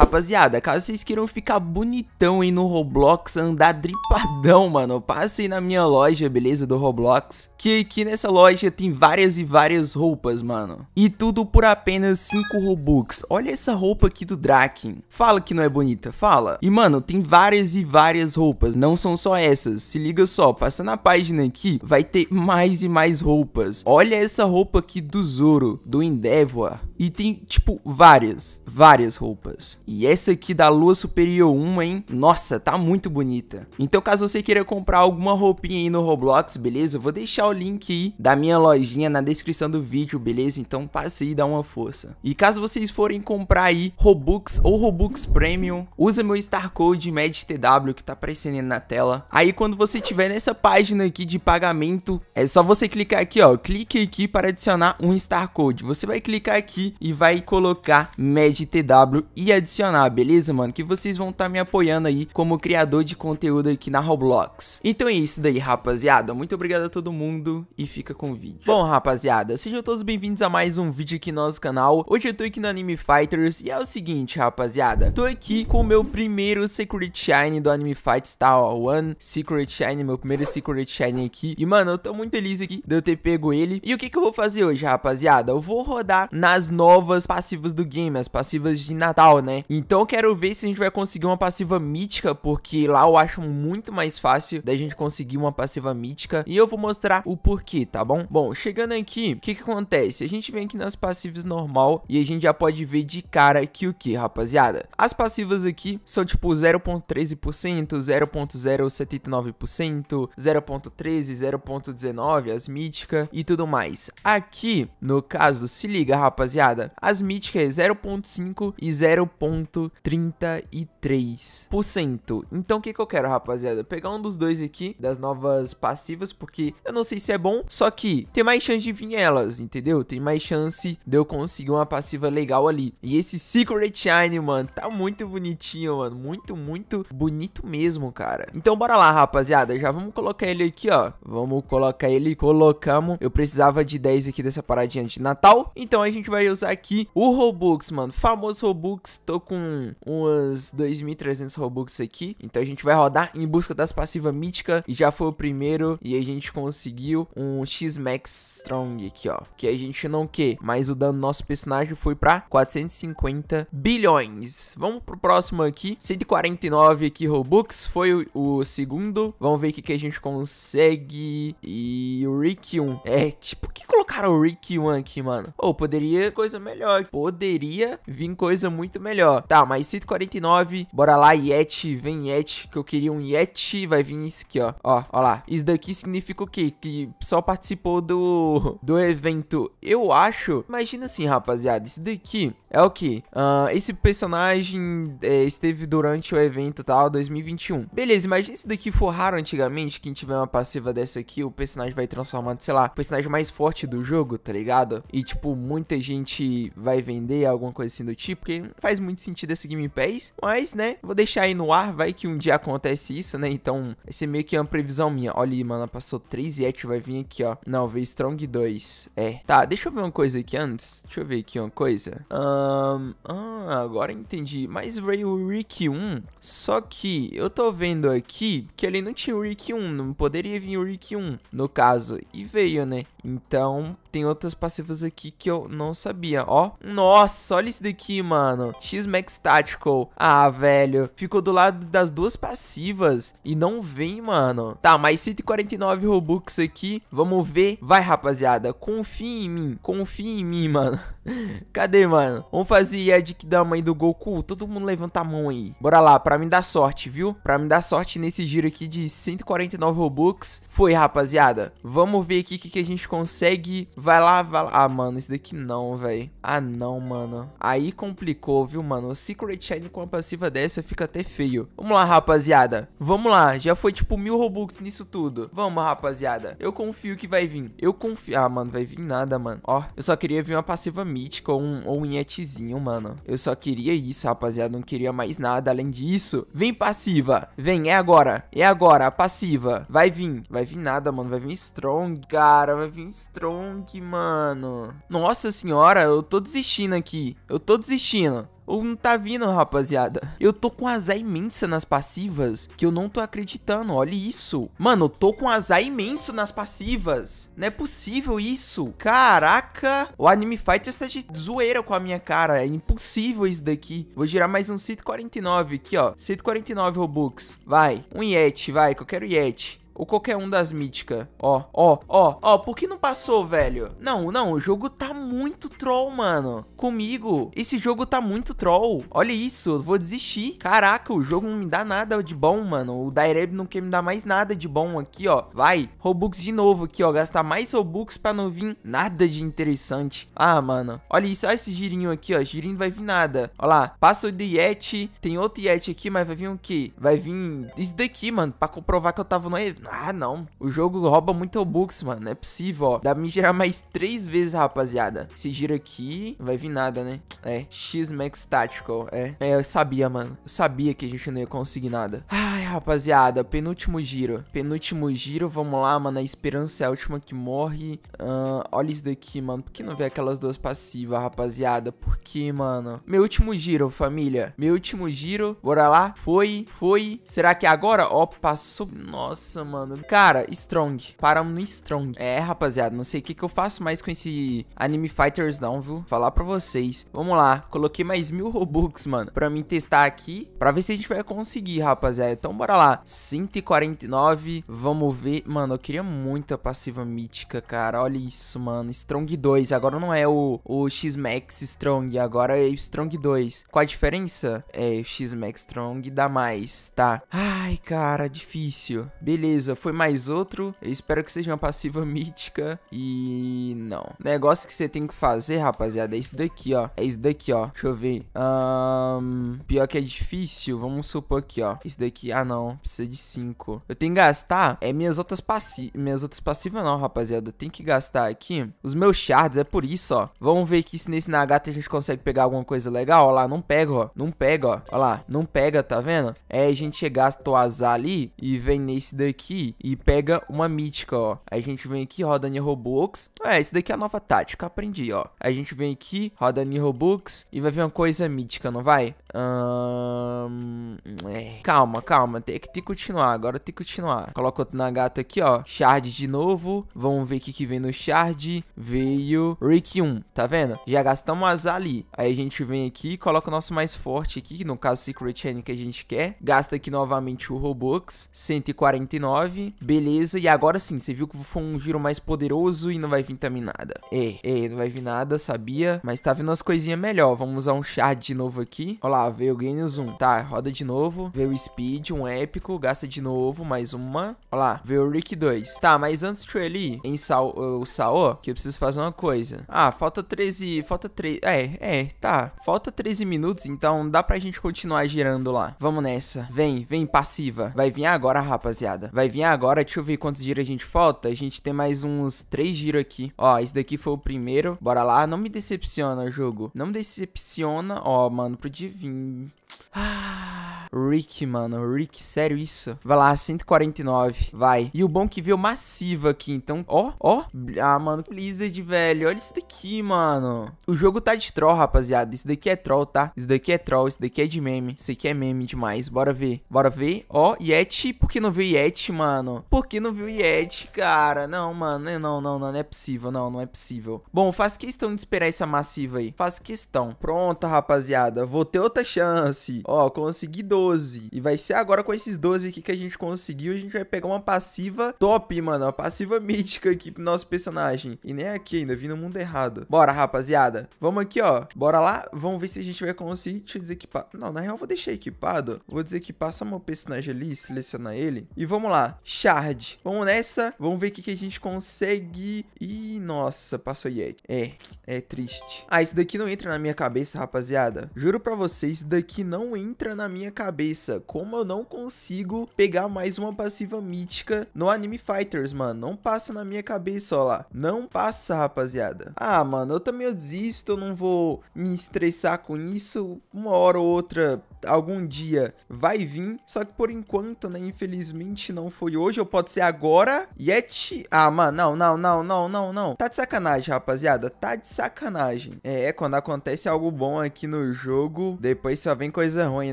Rapaziada, caso vocês queiram ficar bonitão aí no Roblox, andar dripadão, mano, passe na minha loja, beleza, do Roblox, que aqui nessa loja tem várias e várias roupas, mano. E tudo por apenas 5 Robux. Olha essa roupa aqui do Draken. Fala que não é bonita, fala. E, mano, tem várias e várias roupas, não são só essas. Se liga só, passa na página aqui, vai ter mais e mais roupas. Olha essa roupa aqui do Zoro, do Endeavor. E tem, tipo, várias, várias roupas. E essa aqui da Lua Superior 1, hein? Nossa, tá muito bonita. Então, caso você queira comprar alguma roupinha aí no Roblox, beleza? Eu vou deixar o link aí da minha lojinha na descrição do vídeo, beleza? Então, passe aí e dá uma força. E caso vocês forem comprar aí Robux ou Robux Premium, usa meu Star Code MedTW que tá aparecendo aí na tela. Aí, quando você tiver nessa página aqui de pagamento, é só você clicar aqui, ó. Clique aqui para adicionar um Star Code. Você vai clicar aqui e vai colocar MedTW e adicionar funcionar, beleza, mano? Que vocês vão estar tá me apoiando aí como criador de conteúdo aqui na Roblox. Então é isso daí, rapaziada. Muito obrigado a todo mundo e fica com o vídeo. Bom, rapaziada, sejam todos bem-vindos a mais um vídeo aqui no nosso canal. Hoje eu tô aqui no Anime Fighters e é o seguinte, rapaziada. Tô aqui com o meu primeiro Secret Shine do Anime Fights, tá? Ó, One Secret Shine, meu primeiro Secret Shine aqui. E, mano, eu tô muito feliz aqui de eu ter pego ele. E o que que eu vou fazer hoje, rapaziada? Eu vou rodar nas novas passivas do game, as passivas de Natal, né? Então eu quero ver se a gente vai conseguir uma passiva mítica, porque lá eu acho muito mais fácil da gente conseguir uma passiva mítica. E eu vou mostrar o porquê, tá bom? Bom, chegando aqui, o que que acontece? A gente vem aqui nas passivas normal e a gente já pode ver de cara que o que, rapaziada? As passivas aqui são tipo 0.13%, 0.079%, 0.13, 0.19, as míticas e tudo mais. Aqui, no caso, se liga, rapaziada, as míticas é 0.5 e 0. 0,33%. Então o que, que eu quero, rapaziada? Pegar um dos dois aqui, das novas passivas, porque eu não sei se é bom, só que tem mais chance de vir elas, entendeu? Tem mais chance de eu conseguir uma passiva legal ali. E esse Secret Shine, mano, tá muito bonitinho, mano. Muito, muito bonito mesmo, cara. Então bora lá, rapaziada. Já vamos colocar ele aqui, ó. Vamos colocar ele. Colocamos. Eu precisava de 10 aqui dessa paradinha de Natal. Então a gente vai usar aqui o Robux, mano. Famoso Robux. Tô com umas 2.300 Robux aqui. Então a gente vai rodar em busca das passivas míticas. E já foi o primeiro. E a gente conseguiu um X-Max Strong aqui, ó. Que a gente não quer. Mas o dano do nosso personagem foi pra 450 bilhões. Vamos pro próximo aqui. 149 aqui Robux. Foi o, o segundo. Vamos ver o que, que a gente consegue. E o Rick 1. É, tipo, que colocaram o Rick 1 aqui, mano? Ou oh, poderia coisa melhor. Poderia vir coisa muito melhor ó. Tá, mais 149. Bora lá, Yeti. Vem Yeti, que eu queria um Yeti. Vai vir isso aqui, ó. Ó, ó lá. Isso daqui significa o quê? Que só participou do, do evento. Eu acho. Imagina assim, rapaziada. Isso daqui é o que? Uh, ah, esse personagem é, esteve durante o evento tal, 2021. Beleza, imagina se daqui for raro antigamente. Quem tiver uma passiva dessa aqui, o personagem vai transformando sei lá, personagem mais forte do jogo, tá ligado? E, tipo, muita gente vai vender alguma coisa assim do tipo, porque faz muito muito sentido esse Game Pass, mas, né, vou deixar aí no ar, vai que um dia acontece isso, né, então esse é meio que uma previsão minha. Olha aí, mano, passou 3 Yeti, vai vir aqui, ó, não, veio Strong 2, é. Tá, deixa eu ver uma coisa aqui antes, deixa eu ver aqui uma coisa. Um, ah, agora entendi, mas veio o Rick 1, só que eu tô vendo aqui que ele não tinha o Rick 1, não poderia vir o Rick 1, no caso, e veio, né, então tem outras passivas aqui que eu não sabia, ó. Nossa, olha isso daqui, mano, X Max é Tactical. Tipo, ah, velho. Ficou do lado das duas passivas e não vem, mano. Tá, mais 149 Robux aqui. Vamos ver. Vai, rapaziada. Confia em mim. Confia em mim, mano. Cadê, mano? Vamos fazer a dick da mãe do Goku. Todo mundo levanta a mão aí. Bora lá, pra me dar sorte, viu? Pra me dar sorte nesse giro aqui de 149 Robux. Foi, rapaziada. Vamos ver aqui o que, que a gente consegue. Vai lá, vai lá. Ah, mano, isso daqui não, velho. Ah, não, mano. Aí complicou, viu, mano? mano. O Secret Shine com uma passiva dessa fica até feio. Vamos lá, rapaziada. Vamos lá. Já foi, tipo, mil Robux nisso tudo. Vamos, rapaziada. Eu confio que vai vir. Eu confio... Ah, mano, vai vir nada, mano. Ó, eu só queria vir uma passiva mítica ou um, ou um Yetizinho, mano. Eu só queria isso, rapaziada. Não queria mais nada além disso. Vem passiva. Vem, é agora. É agora, a passiva. Vai vir. Vai vir nada, mano. Vai vir Strong, cara. Vai vir Strong, mano. Nossa senhora, eu tô desistindo aqui. Eu tô desistindo ou não tá vindo, rapaziada. Eu tô com azar imensa nas passivas que eu não tô acreditando. Olha isso. Mano, eu tô com azar imenso nas passivas. Não é possível isso. Caraca. O Anime Fighter tá de zoeira com a minha cara. É impossível isso daqui. Vou girar mais um 149 aqui, ó. 149 Robux. Vai. Um Yeti, vai. Que eu quero Yeti. Ou qualquer um das míticas. Ó, ó, ó, ó, por que não passou, velho? Não, não, o jogo tá muito troll, mano. Comigo, esse jogo tá muito troll. Olha isso, eu vou desistir. Caraca, o jogo não me dá nada de bom, mano. O Daireb não quer me dar mais nada de bom aqui, ó. Vai, Robux de novo aqui, ó. Gastar mais Robux pra não vir nada de interessante. Ah, mano. Olha isso, olha esse girinho aqui, ó. Girinho não vai vir nada. Olha lá, passa o Yeti. Tem outro Yeti aqui, mas vai vir o quê? Vai vir isso daqui, mano, pra comprovar que eu tava no... Ah, não. O jogo rouba muito Robux, mano. Não é possível, ó. Dá pra me girar mais três vezes, rapaziada. Se gira aqui, não vai vir nada, né? É. X-Max Tactical, é. É, eu sabia, mano. Eu sabia que a gente não ia conseguir nada. Ai, rapaziada. Penúltimo giro. Penúltimo giro. Vamos lá, mano. A esperança é a última que morre. Uh, olha isso daqui, mano. Por que não vê aquelas duas passivas, rapaziada? Por que, mano? Meu último giro, família. Meu último giro. Bora lá. Foi, foi. Será que é agora? Ó, passou. Nossa, mano mano. Cara, Strong. Paramos no Strong. É, rapaziada, não sei o que, que eu faço mais com esse Anime Fighters não, viu? Vou falar pra vocês. Vamos lá. Coloquei mais mil Robux, mano, pra mim testar aqui. Pra ver se a gente vai conseguir, rapaziada. Então, bora lá. 149. Vamos ver. Mano, eu queria muito a passiva mítica, cara. Olha isso, mano. Strong 2. Agora não é o, o X-Max Strong. Agora é Strong 2. Qual a diferença? É, o X-Max Strong dá mais, tá? Ai, cara, difícil. Beleza beleza, foi mais outro. Eu espero que seja uma passiva mítica. E não. Negócio que você tem que fazer, rapaziada, é isso daqui, ó. É isso daqui, ó. Deixa eu ver. Um, pior que é difícil. Vamos supor aqui, ó. Isso daqui. Ah, não. Precisa de 5. Eu tenho que gastar. É minhas outras passivas. Minhas outras passivas, não, rapaziada. Eu tenho que gastar aqui os meus shards. É por isso, ó. Vamos ver aqui se nesse Nagata a gente consegue pegar alguma coisa legal. Ó lá, não pega, ó. Não pega, ó. Ó lá, não pega, tá vendo? É, a gente gasta o azar ali e vem nesse daqui aqui e pega uma mítica, ó. a gente vem aqui, roda em Robux. É, isso daqui é a nova tática, aprendi, ó. a gente vem aqui, roda em Robux e vai ver uma coisa mítica, não vai? Hum... É. Calma, calma, tem que, tem que continuar, agora tem que continuar. Coloca outro na gata aqui, ó. Shard de novo, vamos ver o que, que vem no shard. Veio Rick 1, tá vendo? Já gastamos azar ali. Aí a gente vem aqui, coloca o nosso mais forte aqui, que no caso Secret Chain que a gente quer. Gasta aqui novamente o Robux, 149. 9, beleza. E agora sim, você viu que foi um giro mais poderoso e não vai vir também nada. É, é, não vai vir nada, sabia? Mas tá vindo as coisinhas melhor. Vamos usar um char de novo aqui. Olha lá, veio Genius 1. Tá, roda de novo. Veio Speed, um épico. Gasta de novo, mais uma. olha lá, veio Rick 2. Tá, mas antes de eu ali em sal o Saô, que eu preciso fazer uma coisa. Ah, falta 13, falta 3, é, é, tá. Falta 13 minutos, então dá pra gente continuar girando lá. Vamos nessa. Vem, vem passiva. Vai vir agora, rapaziada. Vai vir agora. Deixa eu ver quantos giros a gente falta. A gente tem mais uns três giros aqui. Ó, esse daqui foi o primeiro. Bora lá. Não me decepciona, jogo. Não me decepciona. Ó, mano, pro dia 20... Ah, Rick, mano. Rick, sério isso? Vai lá, 149. Vai. E o bom é que veio massiva aqui, então... Ó, ó. Ah, mano, Blizzard, velho. Olha isso daqui, mano. O jogo tá de troll, rapaziada. Isso daqui é troll, tá? Isso daqui é troll. Isso daqui é de meme. Isso aqui é meme demais. Bora ver. Bora ver. Ó, Yeti. Por que não veio Yeti, mano? Por que não veio Yeti, cara? Não, mano. Não, não, não. Não é possível. Não, não é possível. Bom, faz questão de esperar essa massiva aí. Faz questão. Pronto, rapaziada. Vou ter outra chance. Ó, consegui 12. E vai ser agora com esses 12 aqui que a gente conseguiu, a gente vai pegar uma passiva top, mano. Uma passiva mítica aqui pro nosso personagem. E nem é aqui ainda, vim no mundo errado. Bora, rapaziada. Vamos aqui, ó. Bora lá. Vamos ver se a gente vai conseguir. Deixa eu desequipar. Não, na real, eu vou deixar equipado. Vou desequipar só meu personagem ali, selecionar ele. E vamos lá. Shard. Vamos nessa. Vamos ver o que, que a gente consegue. Ih, nossa, passou Yeti. É, é triste. Ah, isso daqui não entra na minha cabeça, rapaziada. Juro pra vocês, isso daqui não entra na minha cabeça. Como eu não consigo pegar mais uma passiva mítica no Anime Fighters, mano. Não passa na minha cabeça, ó lá. Não passa, rapaziada. Ah, mano, eu também eu desisto, eu não vou me estressar com isso. Uma hora ou outra, algum dia, vai vir. Só que por enquanto, né, infelizmente não foi hoje, ou pode ser agora. Yeti... Ah, mano, não, não, não, não, não, não. Tá de sacanagem, rapaziada. Tá de sacanagem. É, quando acontece algo bom aqui no jogo, depois só vem coisa coisa ruim,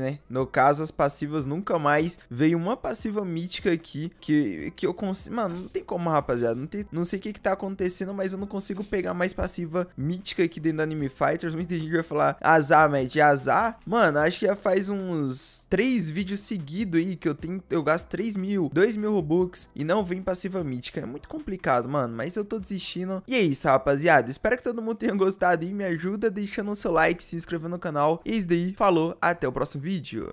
né? No caso, as passivas nunca mais. Veio uma passiva mítica aqui que, que eu consigo. Mano, não tem como, rapaziada. Não, tem... não sei o que, que tá acontecendo, mas eu não consigo pegar mais passiva mítica aqui dentro do Anime Fighters. Muita gente vai falar azar, man, de é azar. Mano, acho que já faz uns três vídeos seguidos aí que eu tenho. Eu gasto 3 mil, 2 mil Robux e não vem passiva mítica. É muito complicado, mano. Mas eu tô desistindo. E é isso, rapaziada. Espero que todo mundo tenha gostado e me ajuda deixando o seu like, se inscrevendo no canal. E é isso daí. Falou, até o próximo próximo vídeo.